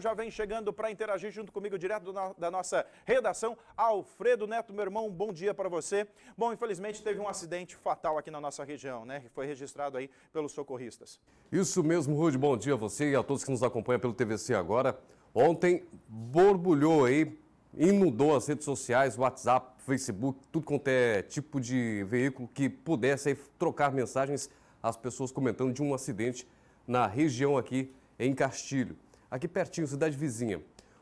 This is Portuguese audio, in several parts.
já vem chegando para interagir junto comigo direto da nossa redação. Alfredo Neto, meu irmão, um bom dia para você. Bom, infelizmente teve um acidente fatal aqui na nossa região, né? Que Foi registrado aí pelos socorristas. Isso mesmo, Rude. Bom dia a você e a todos que nos acompanham pelo TVC agora. Ontem borbulhou aí, inundou as redes sociais, WhatsApp, Facebook, tudo quanto é tipo de veículo que pudesse aí trocar mensagens às pessoas comentando de um acidente na região aqui em Castilho aqui pertinho, cidade vizinha.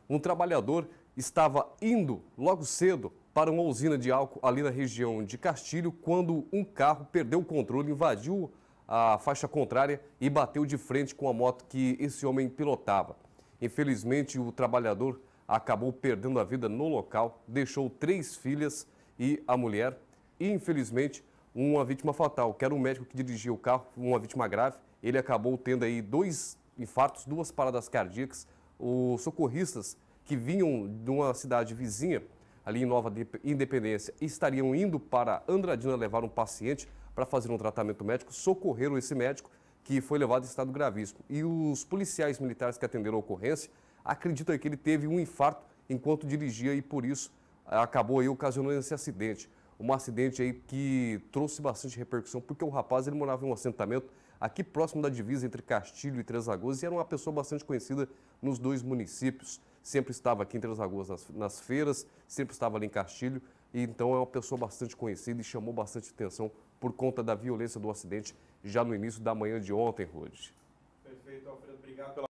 Um trabalhador estava indo logo cedo para uma usina de álcool ali na região de Castilho quando um carro perdeu o controle, invadiu a faixa contrária e bateu de frente com a moto que esse homem pilotava. Infelizmente, o trabalhador acabou perdendo a vida no local, deixou três filhas e a mulher e, infelizmente, uma vítima fatal, que era um médico que dirigia o carro, uma vítima grave. Ele acabou tendo aí dois infartos, duas paradas cardíacas. Os socorristas que vinham de uma cidade vizinha, ali em Nova Independência, estariam indo para Andradina levar um paciente para fazer um tratamento médico, socorreram esse médico que foi levado em estado gravíssimo. E os policiais militares que atenderam a ocorrência acreditam que ele teve um infarto enquanto dirigia e por isso acabou aí ocasionando esse acidente um acidente aí que trouxe bastante repercussão, porque o rapaz ele morava em um assentamento aqui próximo da divisa entre Castilho e Três Lagoas e era uma pessoa bastante conhecida nos dois municípios. Sempre estava aqui em Três Lagoas nas, nas feiras, sempre estava ali em Castilho, e então é uma pessoa bastante conhecida e chamou bastante atenção por conta da violência do acidente já no início da manhã de ontem, Rude. Perfeito, Alfredo, obrigado pela